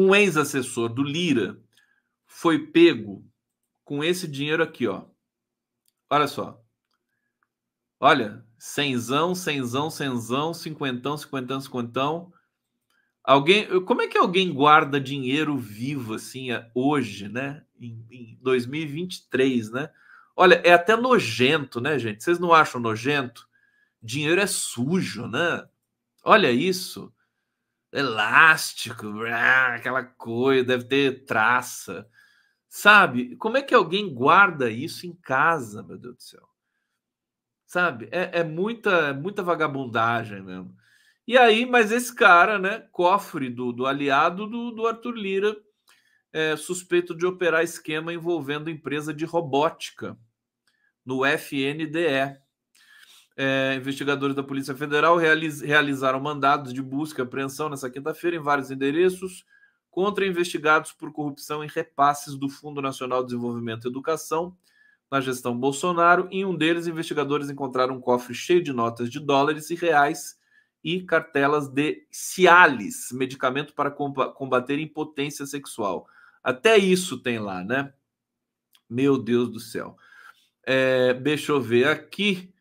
Um ex-assessor do Lira foi pego com esse dinheiro aqui, ó. Olha só. Olha, cenzão, cenzão, cenzão, cinquentão, cinquentão, cinquentão. Alguém, como é que alguém guarda dinheiro vivo assim é, hoje, né? Em, em 2023, né? Olha, é até nojento, né, gente? Vocês não acham nojento? Dinheiro é sujo, né? Olha isso elástico, ah, aquela coisa, deve ter traça. Sabe? Como é que alguém guarda isso em casa, meu Deus do céu? Sabe? É, é muita é muita vagabundagem mesmo. E aí, mas esse cara, né, cofre do, do aliado do, do Arthur Lira, é, suspeito de operar esquema envolvendo empresa de robótica no FNDE, é, investigadores da Polícia Federal realiz, realizaram mandados de busca e apreensão nessa quinta-feira em vários endereços contra investigados por corrupção em repasses do Fundo Nacional de Desenvolvimento e Educação na gestão Bolsonaro. Em um deles, investigadores encontraram um cofre cheio de notas de dólares e reais e cartelas de Cialis, medicamento para combater impotência sexual. Até isso tem lá, né? Meu Deus do céu. É, deixa eu ver aqui.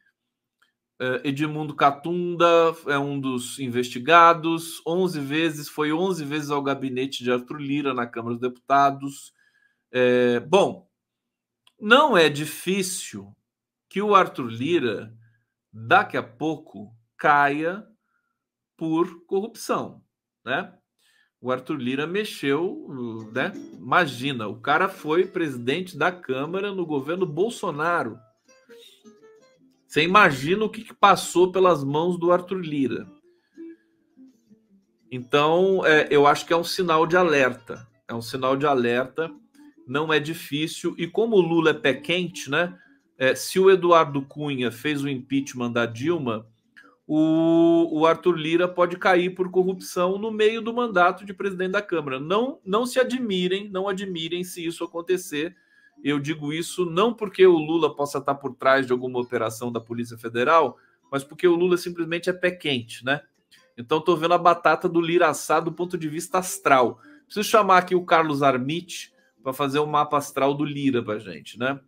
Eh, Edmundo Catunda é um dos investigados. 11 vezes, foi 11 vezes ao gabinete de Arthur Lira na Câmara dos Deputados. É, bom, não é difícil que o Arthur Lira, daqui a pouco, caia por corrupção, né? O Arthur Lira mexeu, né? Imagina, o cara foi presidente da Câmara no governo Bolsonaro você imagina o que, que passou pelas mãos do Arthur Lira. Então, é, eu acho que é um sinal de alerta. É um sinal de alerta, não é difícil. E como o Lula é pé quente, né? É, se o Eduardo Cunha fez o impeachment da Dilma, o, o, Arthur Lira pode cair por corrupção no meio do mandato de presidente da Câmara. Não, não se admirem, não admirem se isso acontecer, eu digo isso não porque o Lula possa estar por trás de alguma operação da Polícia Federal, mas porque o Lula simplesmente é pé quente, né? Então estou vendo a batata do Lira assado do ponto de vista astral. Preciso chamar aqui o Carlos Armit para fazer o um mapa astral do Lira para gente, né?